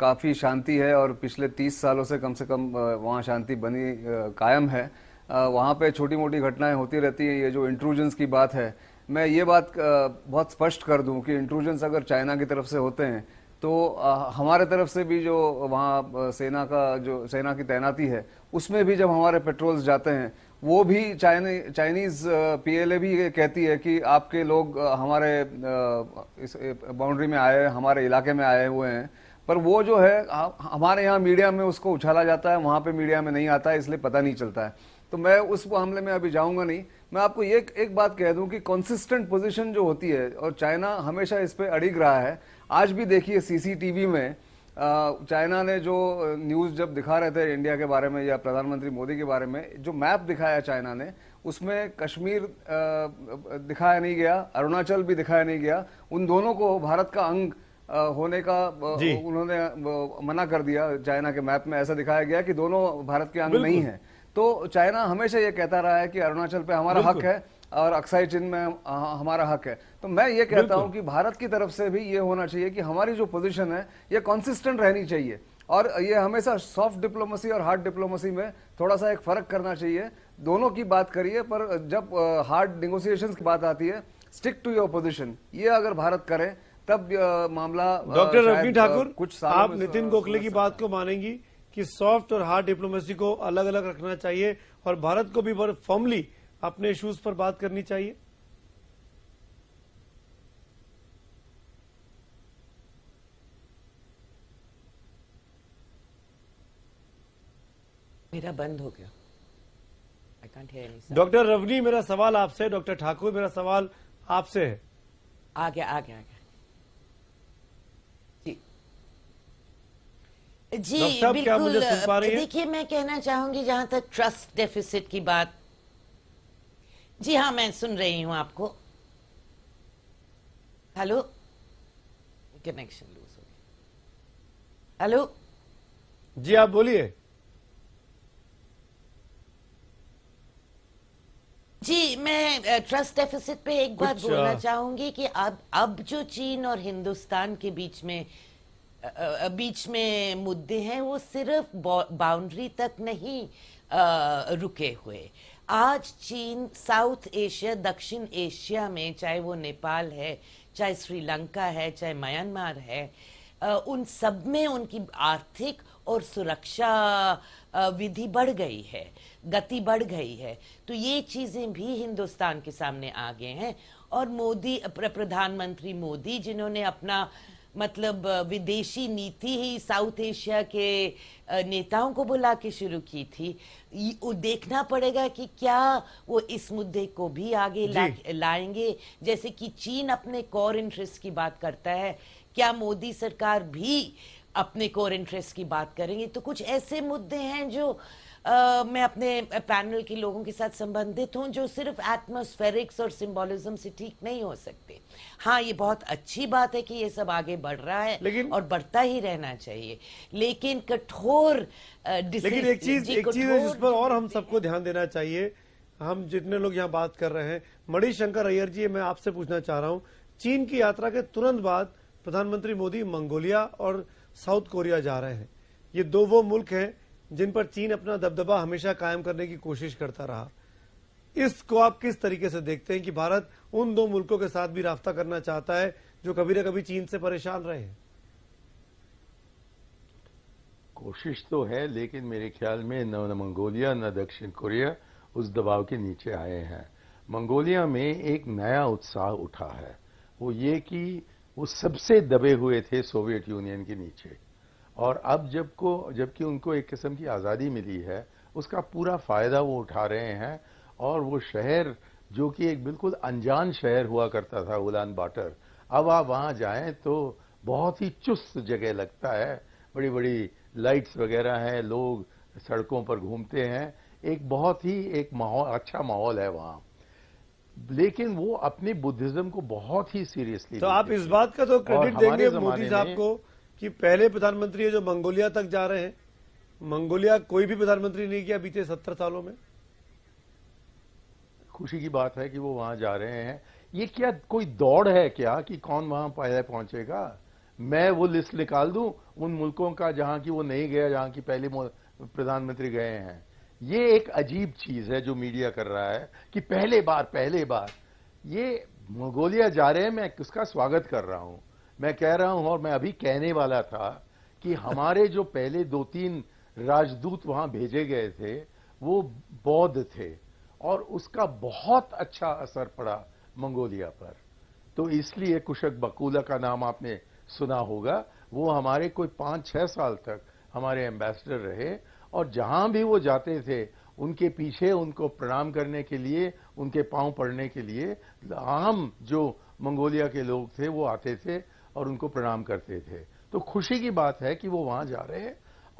काफ़ी शांति है और पिछले तीस सालों से कम से कम वहाँ शांति बनी कायम है वहाँ पे छोटी मोटी घटनाएं होती रहती हैं ये जो इंट्रूजन्स की बात है मैं ये बात बहुत स्पष्ट कर दूं कि इंट्रूजन्स अगर चाइना की तरफ से होते हैं तो हमारे तरफ से भी जो वहाँ सेना का जो सेना की तैनाती है उसमें भी जब हमारे पेट्रोल्स जाते हैं वो भी चाइनी चाइनीज़ पीएलए भी कहती है कि आपके लोग हमारे इस बाउंड्री में आए हमारे इलाके में आए हुए हैं पर वो जो है हमारे यहाँ मीडिया में उसको उछाला जाता है वहाँ पे मीडिया में नहीं आता है इसलिए पता नहीं चलता है तो मैं उस मामले में अभी जाऊँगा नहीं मैं आपको ये एक बात कह दूँ कि कंसिस्टेंट पोजीशन जो होती है और चाइना हमेशा इस पर अड़िग रहा है आज भी देखिए सीसीटीवी में चाइना ने जो न्यूज़ जब दिखा रहे थे इंडिया के बारे में या प्रधानमंत्री मोदी के बारे में जो मैप दिखाया चाइना ने उसमें कश्मीर दिखाया नहीं गया अरुणाचल भी दिखाया नहीं गया उन दोनों को भारत का अंग होने का उन्होंने मना कर दिया चाइना के मैप में ऐसा दिखाया गया कि दोनों भारत के अंग नहीं है तो चाइना हमेशा ये कहता रहा है कि अरुणाचल पे हमारा हक है और अक्साई चिन्ह में हमारा हक है तो मैं ये कहता हूँ कि भारत की तरफ से भी ये होना चाहिए कि हमारी जो पोजीशन है ये कॉन्सिस्टेंट रहनी चाहिए और ये हमेशा सॉफ्ट डिप्लोमेसी और हार्ड डिप्लोमेसी में थोड़ा सा एक फर्क करना चाहिए दोनों की बात करिए पर जब हार्ड निगोसिएशन की बात आती है स्टिक टू योर पोजिशन ये अगर भारत करे तब मामला डॉक्टर रवि ठाकुर कुछ आप नितिन गोखले की बात को मानेंगी कि सॉफ्ट और हार्ड डिप्लोमेसी को अलग अलग रखना चाहिए और भारत को भी फॉर्मली अपने इश्यूज पर बात करनी चाहिए मेरा बंद हो गया डॉक्टर रवनी मेरा सवाल आपसे डॉक्टर ठाकुर मेरा सवाल आपसे है आ गया आ गया आ गया जी जी बिल्कुल देखिए मैं कहना चाहूंगी जहां तक ट्रस्ट डेफिसिट की बात जी हाँ मैं सुन रही हूँ आपको हेलो कनेक्शन लूज हो गया हेलो जी आप बोलिए जी मैं ट्रस्ट डेफिसिट पे एक बात अच्छा। बोलना चाहूंगी कि अब अब जो चीन और हिंदुस्तान के बीच में बीच में मुद्दे हैं वो सिर्फ बाउंड्री तक नहीं रुके हुए आज चीन साउथ एशिया दक्षिण एशिया में चाहे वो नेपाल है चाहे श्रीलंका है चाहे म्यांमार है उन सब में उनकी आर्थिक और सुरक्षा विधि बढ़ गई है गति बढ़ गई है तो ये चीज़ें भी हिंदुस्तान के सामने आ गए हैं और मोदी प्रधानमंत्री मोदी जिन्होंने अपना मतलब विदेशी नीति ही साउथ एशिया के नेताओं को बुला के शुरू की थी वो देखना पड़ेगा कि क्या वो इस मुद्दे को भी आगे ला, लाएंगे जैसे कि चीन अपने कोर इंटरेस्ट की बात करता है क्या मोदी सरकार भी अपने कोर इंटरेस्ट की बात करेंगे तो कुछ ऐसे मुद्दे हैं जो आ, मैं अपने पैनल के लोगों के साथ संबंधित हूँ जो सिर्फ एटमोस्फेरिक्स और सिंबोलिज्म से ठीक नहीं हो सकते हाँ ये बहुत अच्छी बात है कि ये सब आगे बढ़ रहा है लेकिन और बढ़ता ही रहना चाहिए लेकिन कठोर लेकिन एक चीज एक चीज है जिस पर और हम सबको ध्यान देना चाहिए हम जितने लोग यहाँ बात कर रहे हैं मणिशंकर अयर अय्यर जी मैं आपसे पूछना चाह रहा हूँ चीन की यात्रा के तुरंत बाद प्रधानमंत्री मोदी मंगोलिया और साउथ कोरिया जा रहे हैं ये दो वो मुल्क हैं जिन पर चीन अपना दबदबा हमेशा कायम करने की कोशिश करता रहा इसको आप किस तरीके से देखते हैं कि भारत उन दो मुल्कों के साथ भी रास्ता करना चाहता है जो कभी ना कभी चीन से परेशान रहे हैं कोशिश तो है लेकिन मेरे ख्याल में न मंगोलिया न दक्षिण कोरिया उस दबाव के नीचे आए हैं मंगोलिया में एक नया उत्साह उठा है वो ये कि वो सबसे दबे हुए थे सोवियत यूनियन के नीचे और अब जब को जबकि उनको एक किस्म की आज़ादी मिली है उसका पूरा फ़ायदा वो उठा रहे हैं और वो शहर जो कि एक बिल्कुल अनजान शहर हुआ करता था उलान बाटर अब आप वहाँ जाएं तो बहुत ही चुस्त जगह लगता है बड़ी बड़ी लाइट्स वगैरह हैं लोग सड़कों पर घूमते हैं एक बहुत ही एक माहौल अच्छा माहौल है वहाँ लेकिन वो अपने बुद्धिज्म को बहुत ही सीरियसली तो आप इस बात का तो क्रेडिट देंगे मोदी साहब को कि पहले प्रधानमंत्री है जो मंगोलिया तक जा रहे हैं मंगोलिया कोई भी प्रधानमंत्री नहीं किया बीते सत्तर सालों में खुशी की बात है कि वो वहां जा रहे हैं ये क्या कोई दौड़ है क्या कि कौन वहां पहले पहुंचेगा मैं वो लिस्ट निकाल दूं उन मुल्कों का जहां की वो नहीं गया जहां की पहले प्रधानमंत्री गए हैं ये एक अजीब चीज है जो मीडिया कर रहा है कि पहले बार पहले बार ये मंगोलिया जा रहे हैं मैं उसका स्वागत कर रहा हूं मैं कह रहा हूं और मैं अभी कहने वाला था कि हमारे जो पहले दो तीन राजदूत वहां भेजे गए थे वो बौद्ध थे और उसका बहुत अच्छा असर पड़ा मंगोलिया पर तो इसलिए कुशक बकूला का नाम आपने सुना होगा वो हमारे कोई पांच छह साल तक हमारे एम्बेसडर रहे और जहां भी वो जाते थे उनके पीछे उनको प्रणाम करने के लिए उनके पांव पड़ने के लिए आम जो मंगोलिया के लोग थे वो आते थे और उनको प्रणाम करते थे तो खुशी की बात है कि वो वहां जा रहे हैं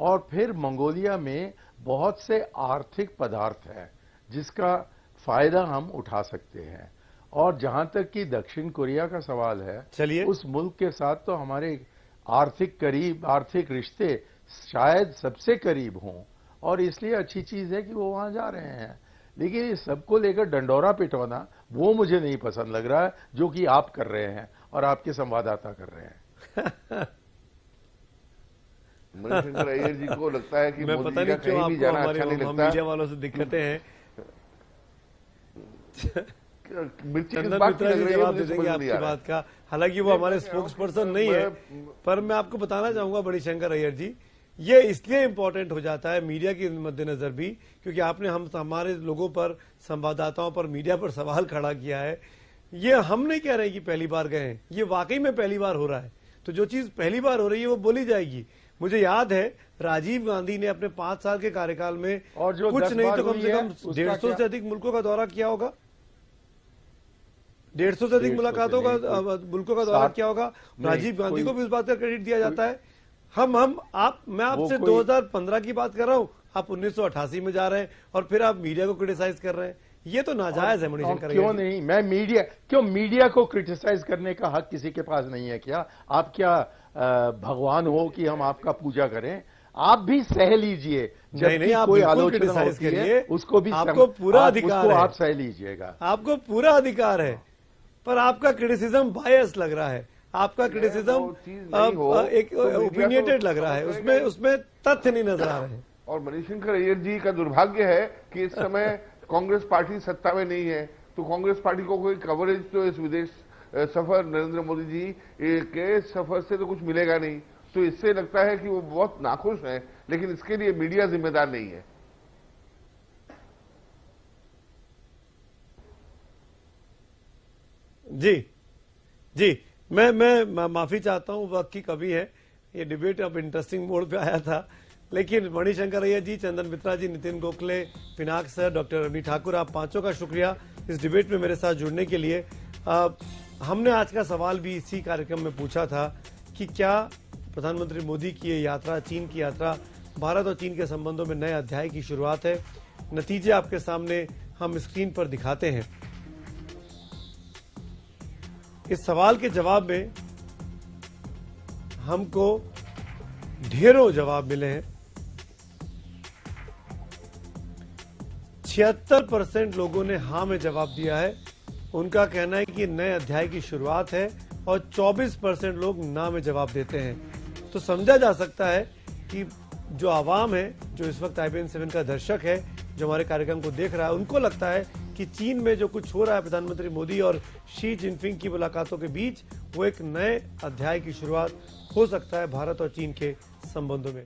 और फिर मंगोलिया में बहुत से आर्थिक पदार्थ हैं जिसका फायदा हम उठा सकते हैं और जहां तक कि दक्षिण कोरिया का सवाल है चलिए उस मुल्क के साथ तो हमारे आर्थिक करीब आर्थिक रिश्ते शायद सबसे करीब हों और इसलिए अच्छी चीज है कि वो वहां जा रहे हैं लेकिन सबको लेकर डंडौरा पिटवाना वो मुझे नहीं पसंद लग रहा है जो कि आप कर रहे हैं और आपके संवाददाता कर रहे हैं अय्यर जी को लगता है कि मैं पता नहीं क्यों आपको जाना अच्छा नहीं लगता मीडिया वालों से दिक्कतें हैं मिर्ची बात बात का हालांकि वो हमारे स्पोक्स पर्सन नहीं है पर मैं आपको बताना चाहूंगा शंकर अय्यर जी ये इसलिए इम्पोर्टेंट हो जाता है मीडिया के मद्देनजर भी क्योंकि आपने हम हमारे लोगों पर संवाददाताओं पर मीडिया पर सवाल खड़ा किया है ये हम नहीं कह रहे कि पहली बार गए हैं ये वाकई में पहली बार हो रहा है तो जो चीज पहली बार हो रही है वो बोली जाएगी मुझे याद है राजीव गांधी ने अपने पांच साल के कार्यकाल में और जो कुछ नहीं तो कम से कम डेढ़ सौ से अधिक मुल्कों का दौरा किया होगा डेढ़ सौ से अधिक मुलाकातों का मुल्कों का दौरा किया होगा राजीव गांधी को भी उस बात का क्रेडिट दिया जाता है हम हम आप मैं आपसे 2015 की बात कर रहा हूं आप उन्नीस में जा रहे हैं और फिर आप मीडिया को क्रिटिसाइज कर रहे हैं ये तो नाजायज है मुनीजन क्यों नहीं मैं मीडिया क्यों मीडिया को क्रिटिसाइज करने का हक किसी के पास नहीं है क्या आप क्या भगवान हो कि हम आपका पूजा करें आप भी सह लीजिए नहीं नहीं आप कोई आलोचना होती है उसको भी आपको पूरा अधिकार आप सह लीजिएगा आपको पूरा अधिकार है पर आपका क्रिटिसिज्म बायस लग रहा है आपका क्रिटिसिज्म एक ओपिनियटेड तो लग रहा है तो उसमें उसमें तथ्य नहीं नजर आ रहे हैं और मनीष शंकर अय्यर जी का दुर्भाग्य है कि इस समय कांग्रेस पार्टी सत्ता में नहीं है तो कांग्रेस पार्टी को कोई कवरेज तो इस विदेश सफर नरेंद्र मोदी जी के सफर से तो कुछ मिलेगा नहीं तो इससे लगता है कि वो बहुत नाखुश है लेकिन इसके लिए मीडिया जिम्मेदार नहीं है जी जी मैं मैं माफी चाहता हूं वक्त की कभी है ये डिबेट अब इंटरेस्टिंग मोड पे आया था लेकिन मणिशंकर अय्या जी चंदन मित्रा जी नितिन गोखले पिनाक सर डॉक्टर रवि ठाकुर आप पांचों का शुक्रिया इस डिबेट में मेरे साथ जुड़ने के लिए आ, हमने आज का सवाल भी इसी कार्यक्रम में पूछा था कि क्या प्रधानमंत्री मोदी की ये यात्रा चीन की यात्रा भारत और चीन के संबंधों में नए अध्याय की शुरुआत है नतीजे आपके सामने हम स्क्रीन पर दिखाते हैं इस सवाल के जवाब में हमको ढेरों जवाब मिले हैं छिहत्तर परसेंट लोगों ने हाँ में जवाब दिया है उनका कहना है कि नए अध्याय की शुरुआत है और 24 परसेंट लोग ना में जवाब देते हैं तो समझा जा सकता है कि जो आवाम है जो इस वक्त आई बी का दर्शक है जो हमारे कार्यक्रम को देख रहा है उनको लगता है कि चीन में जो कुछ हो रहा है प्रधानमंत्री मोदी और शी जिनपिंग की मुलाकातों के बीच वो एक नए अध्याय की शुरुआत हो सकता है भारत और चीन के संबंधों में